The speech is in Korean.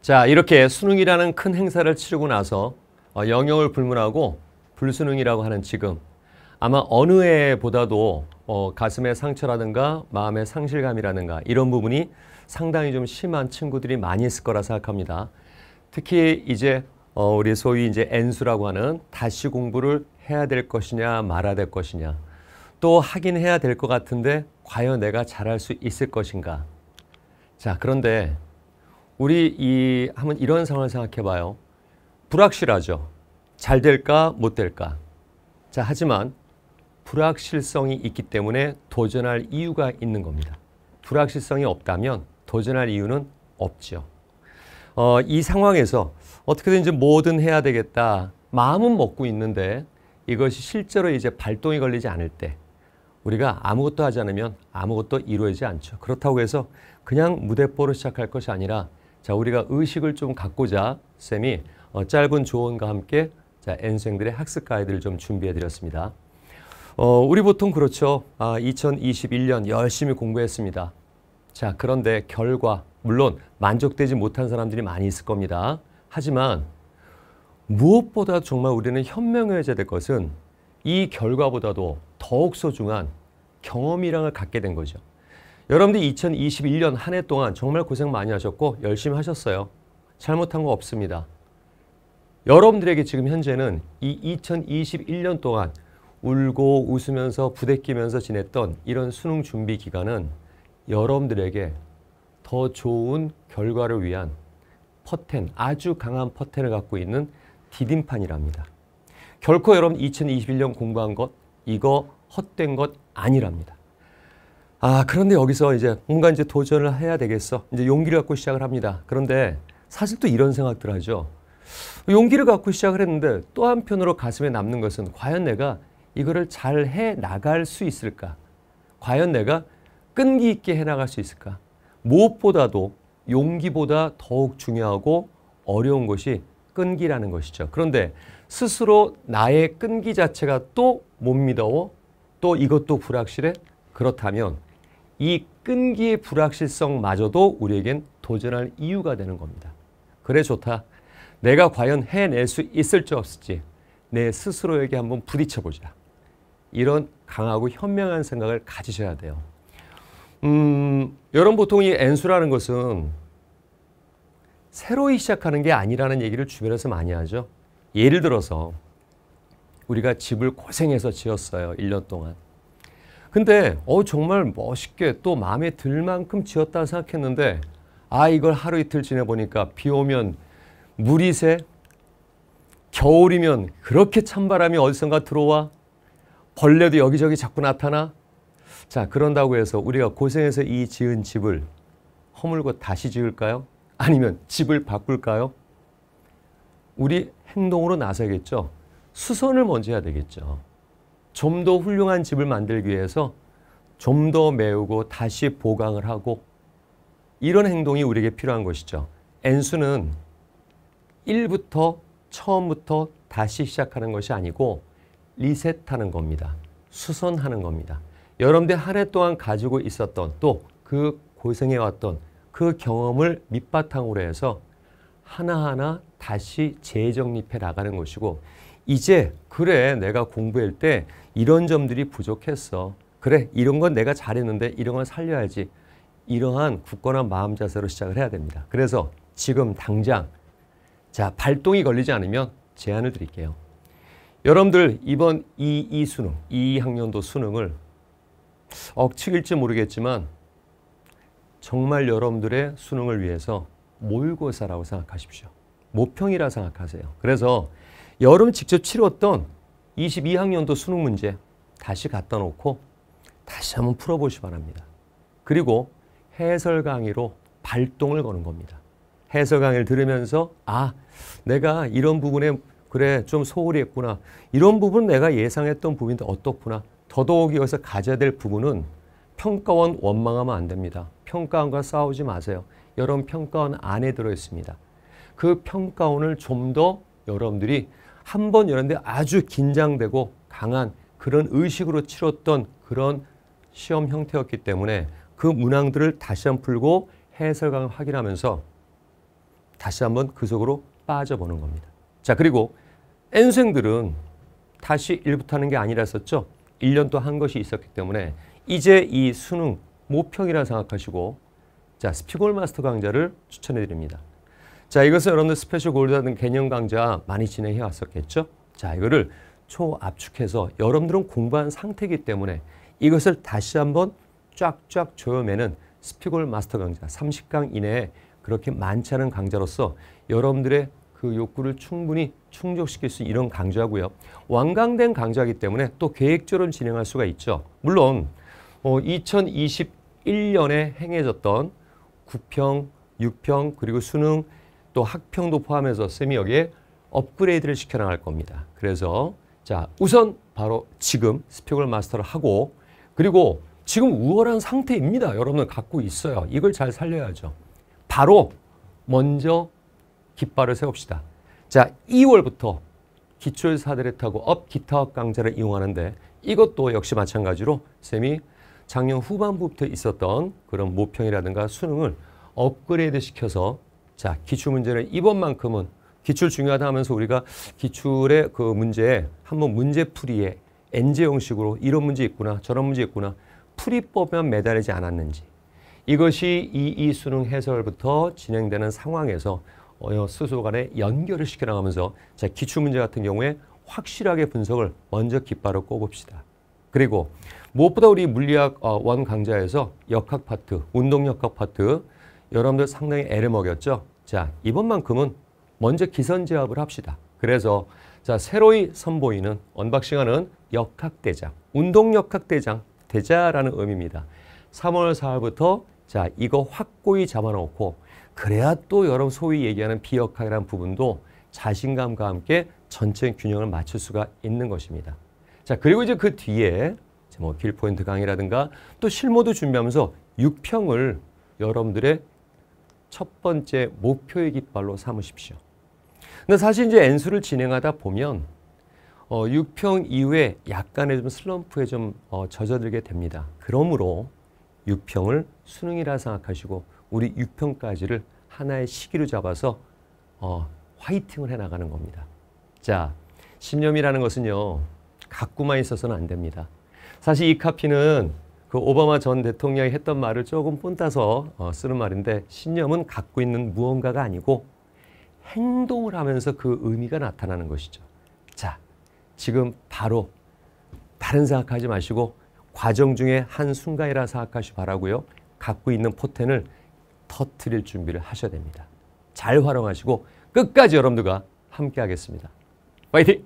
자, 이렇게 수능이라는 큰 행사를 치르고 나서 어, 영역을 불문하고 불수능이라고 하는 지금 아마 어느 해보다도 어, 가슴의 상처라든가 마음의 상실감이라든가 이런 부분이 상당히 좀 심한 친구들이 많이 있을 거라 생각합니다. 특히 이제 어, 우리 소위 이제 N수라고 하는 다시 공부를 해야 될 것이냐 말아야 될 것이냐 또 하긴 해야 될 것 같은데 과연 내가 잘할 수 있을 것인가 자 그런데 우리 이 한번 이런 상황을 생각해 봐요. 불확실하죠. 잘 될까 못 될까. 자, 하지만 불확실성이 있기 때문에 도전할 이유가 있는 겁니다. 불확실성이 없다면 도전할 이유는 없죠. 어, 이 상황에서 어떻게든지 뭐든 해야 되겠다. 마음은 먹고 있는데 이것이 실제로 이제 발동이 걸리지 않을 때 우리가 아무것도 하지 않으면 아무것도 이루어지지 않죠. 그렇다고 해서 그냥 무대뽀로 시작할 것이 아니라 자, 우리가 의식을 좀 갖고자 쌤이 어, 짧은 조언과 함께 자, N생들의 학습 가이드를 좀 준비해 드렸습니다. 어, 우리 보통 그렇죠. 아, 2021년 열심히 공부했습니다. 자, 그런데 결과, 물론 만족되지 못한 사람들이 많이 있을 겁니다. 하지만 무엇보다 정말 우리는 현명해져야 될 것은 이 결과보다도 더욱 소중한 경험이랑을 갖게 된 거죠. 여러분들 2021년 한 해 동안 정말 고생 많이 하셨고 열심히 하셨어요. 잘못한 거 없습니다. 여러분들에게 지금 현재는 이 2021년 동안 울고 웃으면서 부대끼면서 지냈던 이런 수능 준비 기간은 여러분들에게 더 좋은 결과를 위한 퍼텐, 아주 강한 퍼텐을 갖고 있는 디딤판이랍니다. 결코 여러분 2021년 공부한 것, 이거 헛된 것 아니랍니다. 아, 그런데 여기서 이제 뭔가 이제 도전을 해야 되겠어. 이제 용기를 갖고 시작을 합니다. 그런데 사실 또 이런 생각들 하죠. 용기를 갖고 시작을 했는데 또 한편으로 가슴에 남는 것은 과연 내가 이거를 잘 해 나갈 수 있을까? 과연 내가 끈기 있게 해 나갈 수 있을까? 무엇보다도 용기보다 더욱 중요하고 어려운 것이 끈기라는 것이죠. 그런데 스스로 나의 끈기 자체가 또 못 믿어워 또 이것도 불확실해 그렇다면 이 끈기의 불확실성마저도 우리에겐 도전할 이유가 되는 겁니다. 그래 좋다. 내가 과연 해낼 수 있을지 없을지 내 스스로에게 한번 부딪혀보자. 이런 강하고 현명한 생각을 가지셔야 돼요. 음, 여러분 보통 이 엔수라는 것은 새로이 시작하는 게 아니라는 얘기를 주변에서 많이 하죠. 예를 들어서 우리가 집을 고생해서 지었어요. 1년 동안. 근데 어 정말 멋있게 또 마음에 들 만큼 지었다 생각했는데 아 이걸 하루 이틀 지내보니까 비 오면 물이새 겨울이면 그렇게 찬바람이 어디선가 들어와 벌레도 여기저기 자꾸 나타나 자 그런다고 해서 우리가 고생해서 이 지은 집을 허물고 다시 지을까요? 아니면 집을 바꿀까요? 우리 행동으로 나서겠죠. 수선을 먼저 해야 되겠죠. 좀더 훌륭한 집을 만들기 위해서 좀 더 메우고 다시 보강을 하고 이런 행동이 우리에게 필요한 것이죠. 엔수는 1부터 처음부터 다시 시작하는 것이 아니고 리셋하는 겁니다. 수선하는 겁니다. 여러분들 한 해 동안 가지고 있었던 또 그 고생해왔던 그 경험을 밑바탕으로 해서 하나하나 다시 재정립해 나가는 것이고 이제 그래 내가 공부할 때 이런 점들이 부족했어. 그래 이런 건 내가 잘했는데 이런 건 살려야지. 이러한 굳건한 마음 자세로 시작을 해야 됩니다. 그래서 지금 당장 자 발동이 걸리지 않으면 제안을 드릴게요. 여러분들 이번 22 수능, 22학년도 수능을 억측일지 모르겠지만 정말 여러분들의 수능을 위해서 모의고사라고 생각하십시오. 모평이라 생각하세요. 그래서 여름 직접 치렀던 22학년도 수능 문제 다시 갖다 놓고 다시 한번 풀어보시 바랍니다. 그리고 해설 강의로 발동을 거는 겁니다. 해설 강의를 들으면서 아 내가 이런 부분에 그래 좀 소홀히 했구나 이런 부분 내가 예상했던 부분인데 어떻구나 더더욱 이어서 가져야 될 부분은 평가원 원망하면 안 됩니다. 평가원과 싸우지 마세요. 여러분 평가원 안에 들어있습니다. 그 평가원을 좀 더 여러분들이 한번 열었는데 아주 긴장되고 강한 그런 의식으로 치렀던 그런 시험 형태였기 때문에 그 문항들을 다시 한 번 풀고 해설강을 확인하면서 다시 한 번 그 속으로 빠져보는 겁니다. 자 그리고 N생들은 다시 1부터 하는 게 아니라서죠 1년 또 한 것이 있었기 때문에 이제 이 수능 모평이라 생각하시고 자 스피골 마스터 강좌를 추천해 드립니다. 자, 이것을 여러분들 스페셜 골드라는 개념 강좌 많이 진행해 왔었겠죠? 자, 이거를 초압축해서 여러분들은 공부한 상태이기 때문에 이것을 다시 한번 쫙쫙 조여매는 스피골 마스터 강좌 30강 이내에 그렇게 많지 않은 강좌로서 여러분들의 그 욕구를 충분히 충족시킬 수 있는 이런 강좌고요. 완강된 강좌이기 때문에 또 계획적으로 진행할 수가 있죠. 물론 어, 2021년에 행해졌던 9평, 6평 그리고 수능 또 학평도 포함해서 쌤이 여기에 업그레이드를 시켜나갈 겁니다. 그래서 자 우선 바로 지금 스펙을 마스터를 하고 그리고 지금 우월한 상태입니다. 여러분은 갖고 있어요. 이걸 잘 살려야죠. 바로 먼저 깃발을 세웁시다. 자 2월부터 기출사들을 타고 업 기타업 강좌를 이용하는데 이것도 역시 마찬가지로 쌤이 작년 후반부부터 있었던 그런 모평이라든가 수능을 업그레이드 시켜서 자, 기출 문제는 이번만큼은 기출 중요하다 하면서 우리가 기출의 그 문제에 한번 문제풀이에 엔제 형식으로 이런 문제 있구나 저런 문제 있구나 풀이법에만 매달리지 않았는지 이것이 이 이 수능 해설부터 진행되는 상황에서 어, 스스로 간에 연결을 시켜나가면서 자 기출 문제 같은 경우에 확실하게 분석을 먼저 깃발을 꼽읍시다. 그리고 무엇보다 우리 물리학 어, 원 강좌에서 역학 파트, 운동 역학 파트, 여러분들 상당히 애를 먹였죠? 자, 이번만큼은 먼저 기선제압을 합시다. 그래서 자, 새로이 선보이는 언박싱하는 역학대장, 운동역학대장, 대자라는 의미입니다. 3월 4일부터 자, 이거 확고히 잡아놓고 그래야 또 여러분 소위 얘기하는 비역학이라는 부분도 자신감과 함께 전체 균형을 맞출 수가 있는 것입니다. 자, 그리고 이제 그 뒤에 뭐 킬포인트 강의라든가 또 실모도 준비하면서 육평을 여러분들의 첫 번째 목표의 깃발로 삼으십시오. 근데 사실 이제 N수를 진행하다 보면 어, 6평 이후에 약간의 좀 슬럼프에 좀 어, 젖어들게 됩니다. 그러므로 6평을 수능이라 생각하시고 우리 6평까지를 하나의 시기로 잡아서 어, 화이팅을 해나가는 겁니다. 자, 신념이라는 것은요. 갖고만 있어서는 안 됩니다. 사실 이 카피는 그 오바마 전 대통령이 했던 말을 조금 본따서 어, 쓰는 말인데 신념은 갖고 있는 무언가가 아니고 행동을 하면서 그 의미가 나타나는 것이죠. 자, 지금 바로 다른 생각하지 마시고 과정 중에 한 순간이라 생각하시 바라고요. 갖고 있는 포텐을 터트릴 준비를 하셔야 됩니다. 잘 활용하시고 끝까지 여러분들과 함께 하겠습니다. 파이팅!